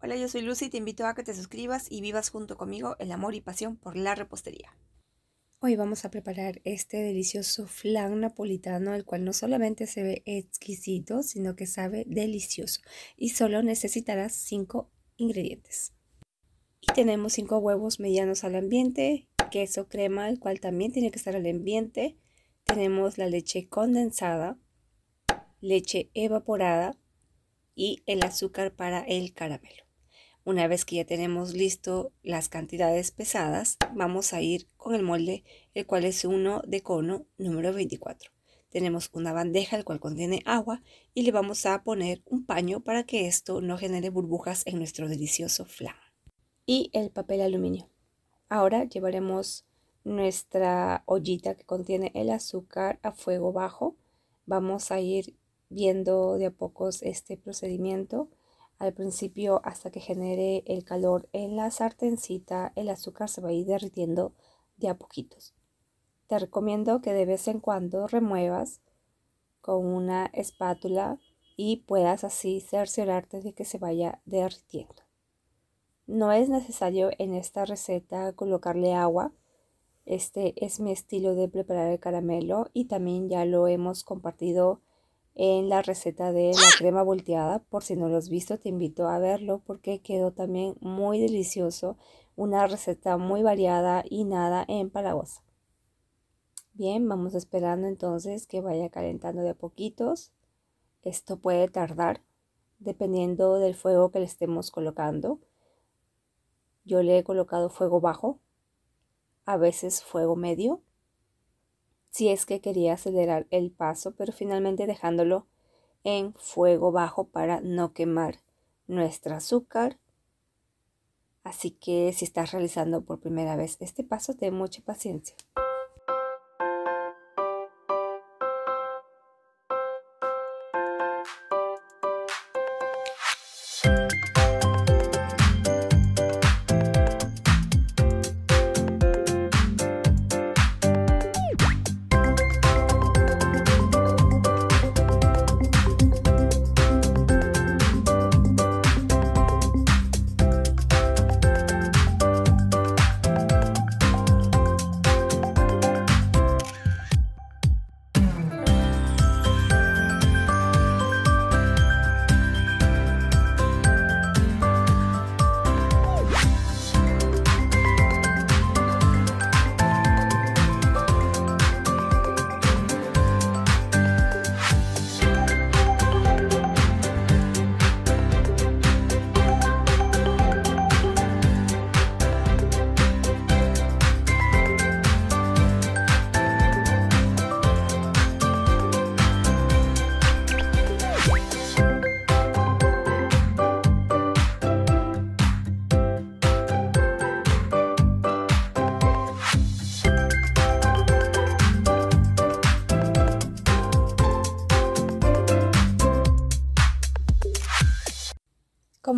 Hola, yo soy Lucy y te invito a que te suscribas y vivas junto conmigo el amor y pasión por la repostería. Hoy vamos a preparar este delicioso flan napolitano, al cual no solamente se ve exquisito, sino que sabe delicioso. Y solo necesitarás 5 ingredientes. Y tenemos 5 huevos medianos al ambiente, queso crema, el cual también tiene que estar al ambiente. Tenemos la leche condensada, leche evaporada y el azúcar para el caramelo. Una vez que ya tenemos listo las cantidades pesadas, vamos a ir con el molde, el cual es uno de cono número 24. Tenemos una bandeja el cual contiene agua y le vamos a poner un paño para que esto no genere burbujas en nuestro delicioso flan. Y el papel aluminio. Ahora llevaremos nuestra ollita que contiene el azúcar a fuego bajo. Vamos a ir viendo de a pocos este procedimiento al principio hasta que genere el calor en la sartencita, el azúcar se va a ir derritiendo de a poquitos. Te recomiendo que de vez en cuando remuevas con una espátula y puedas así cerciorarte de que se vaya derritiendo. No es necesario en esta receta colocarle agua. Este es mi estilo de preparar el caramelo y también ya lo hemos compartido en la receta de la crema volteada. Por si no lo has visto, te invito a verlo porque quedó también muy delicioso. Una receta muy variada y nada empalagosa. Bien, vamos esperando entonces que vaya calentando de a poquitos. Esto puede tardar dependiendo del fuego que le estemos colocando. Yo le he colocado fuego bajo, a veces fuego medio si es que quería acelerar el paso, pero finalmente dejándolo en fuego bajo para no quemar nuestro azúcar. Así que si estás realizando por primera vez este paso, ten mucha paciencia.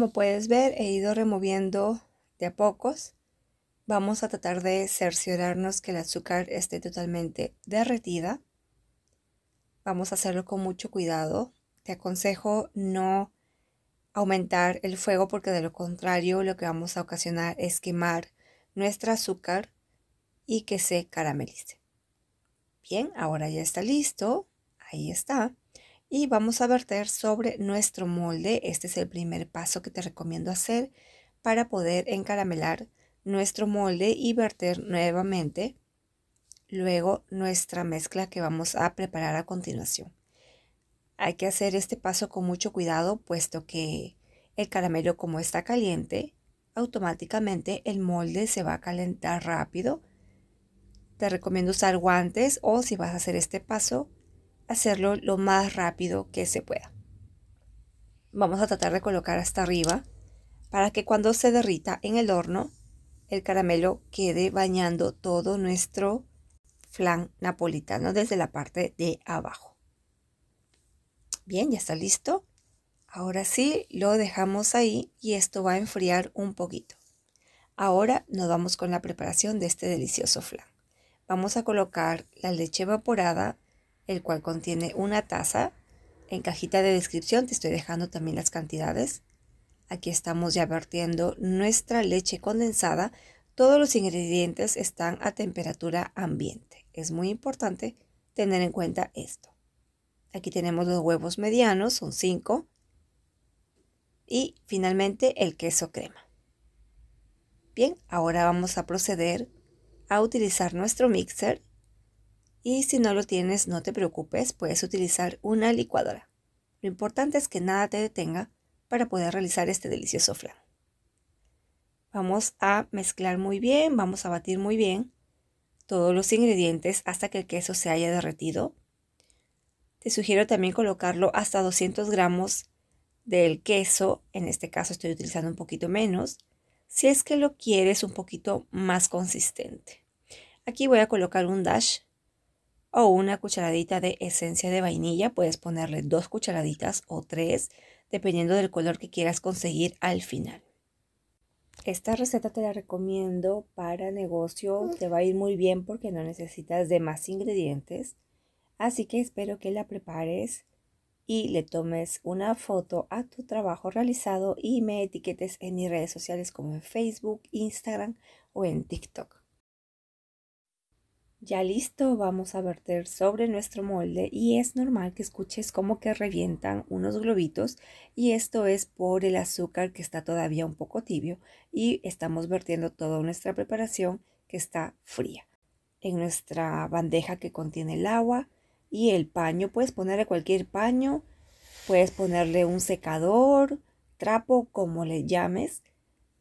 como puedes ver, he ido removiendo de a pocos. Vamos a tratar de cerciorarnos que el azúcar esté totalmente derretida. Vamos a hacerlo con mucho cuidado. Te aconsejo no aumentar el fuego porque de lo contrario lo que vamos a ocasionar es quemar nuestro azúcar y que se caramelice. Bien, ahora ya está listo. Ahí está y vamos a verter sobre nuestro molde. Este es el primer paso que te recomiendo hacer para poder encaramelar nuestro molde y verter nuevamente luego nuestra mezcla que vamos a preparar a continuación. Hay que hacer este paso con mucho cuidado puesto que el caramelo como está caliente, automáticamente el molde se va a calentar rápido. Te recomiendo usar guantes o si vas a hacer este paso, hacerlo lo más rápido que se pueda. Vamos a tratar de colocar hasta arriba para que cuando se derrita en el horno, el caramelo quede bañando todo nuestro flan napolitano desde la parte de abajo. Bien, ya está listo. Ahora sí, lo dejamos ahí y esto va a enfriar un poquito. Ahora nos vamos con la preparación de este delicioso flan. Vamos a colocar la leche evaporada el cual contiene una taza. En cajita de descripción te estoy dejando también las cantidades. Aquí estamos ya vertiendo nuestra leche condensada. Todos los ingredientes están a temperatura ambiente. Es muy importante tener en cuenta esto. Aquí tenemos los huevos medianos, son 5. Y finalmente el queso crema. Bien, ahora vamos a proceder a utilizar nuestro mixer y si no lo tienes, no te preocupes, puedes utilizar una licuadora. Lo importante es que nada te detenga para poder realizar este delicioso flan. Vamos a mezclar muy bien, vamos a batir muy bien todos los ingredientes hasta que el queso se haya derretido. Te sugiero también colocarlo hasta 200 gramos del queso, en este caso estoy utilizando un poquito menos, si es que lo quieres un poquito más consistente. Aquí voy a colocar un dash o una cucharadita de esencia de vainilla. Puedes ponerle dos cucharaditas o tres, dependiendo del color que quieras conseguir al final. Esta receta te la recomiendo para negocio, mm. te va a ir muy bien porque no necesitas de más ingredientes. Así que espero que la prepares y le tomes una foto a tu trabajo realizado y me etiquetes en mis redes sociales como en Facebook, Instagram o en TikTok. Ya listo, vamos a verter sobre nuestro molde y es normal que escuches como que revientan unos globitos y esto es por el azúcar que está todavía un poco tibio y estamos vertiendo toda nuestra preparación que está fría. En nuestra bandeja que contiene el agua y el paño, puedes ponerle cualquier paño, puedes ponerle un secador, trapo, como le llames,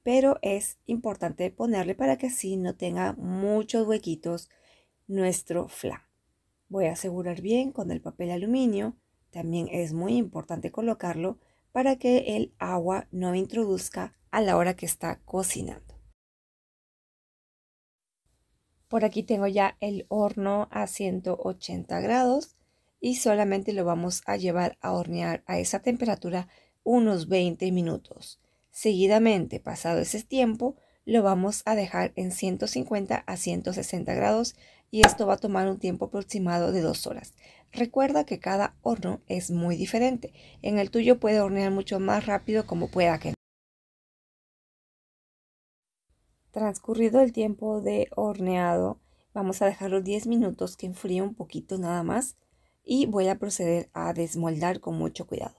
pero es importante ponerle para que así no tenga muchos huequitos nuestro flan. Voy a asegurar bien con el papel aluminio. También es muy importante colocarlo para que el agua no introduzca a la hora que está cocinando. Por aquí tengo ya el horno a 180 grados y solamente lo vamos a llevar a hornear a esa temperatura unos 20 minutos. Seguidamente, pasado ese tiempo, lo vamos a dejar en 150 a 160 grados y esto va a tomar un tiempo aproximado de 2 horas. Recuerda que cada horno es muy diferente. En el tuyo puede hornear mucho más rápido como pueda que Transcurrido el tiempo de horneado, vamos a dejarlo 10 minutos que enfríe un poquito nada más y voy a proceder a desmoldar con mucho cuidado.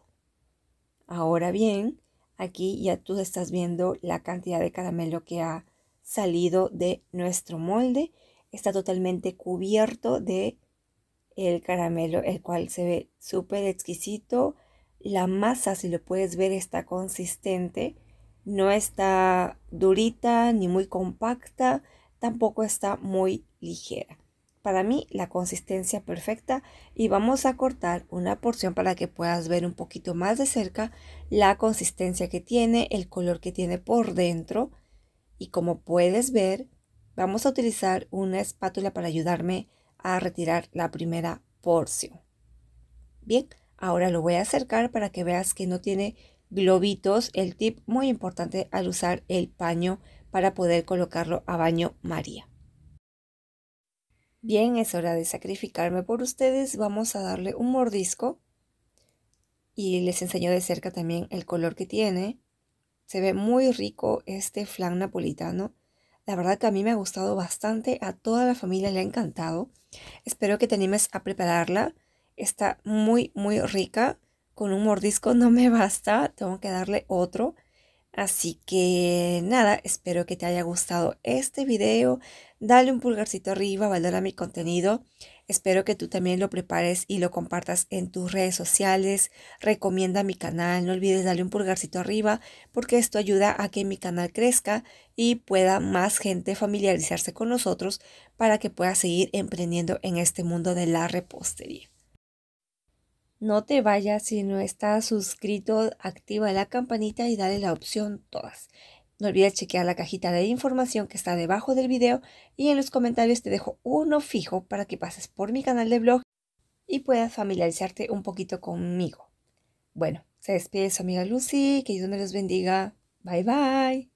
Ahora bien, Aquí ya tú estás viendo la cantidad de caramelo que ha salido de nuestro molde. Está totalmente cubierto de el caramelo, el cual se ve súper exquisito. La masa, si lo puedes ver, está consistente. No está durita ni muy compacta, tampoco está muy ligera para mí la consistencia perfecta y vamos a cortar una porción para que puedas ver un poquito más de cerca la consistencia que tiene, el color que tiene por dentro y como puedes ver vamos a utilizar una espátula para ayudarme a retirar la primera porción. Bien, ahora lo voy a acercar para que veas que no tiene globitos, el tip muy importante al usar el paño para poder colocarlo a baño María. Bien, es hora de sacrificarme por ustedes. Vamos a darle un mordisco. Y les enseño de cerca también el color que tiene. Se ve muy rico este flan napolitano. La verdad que a mí me ha gustado bastante. A toda la familia le ha encantado. Espero que te animes a prepararla. Está muy, muy rica. Con un mordisco no me basta. Tengo que darle otro. Así que nada, espero que te haya gustado este video. Dale un pulgarcito arriba, valora mi contenido. Espero que tú también lo prepares y lo compartas en tus redes sociales. Recomienda mi canal, no olvides darle un pulgarcito arriba porque esto ayuda a que mi canal crezca y pueda más gente familiarizarse con nosotros para que pueda seguir emprendiendo en este mundo de la repostería. No te vayas si no estás suscrito, activa la campanita y dale la opción todas. No olvides chequear la cajita de información que está debajo del video y en los comentarios te dejo uno fijo para que pases por mi canal de blog y puedas familiarizarte un poquito conmigo. Bueno, se despide su amiga Lucy, que Dios me los bendiga. Bye bye.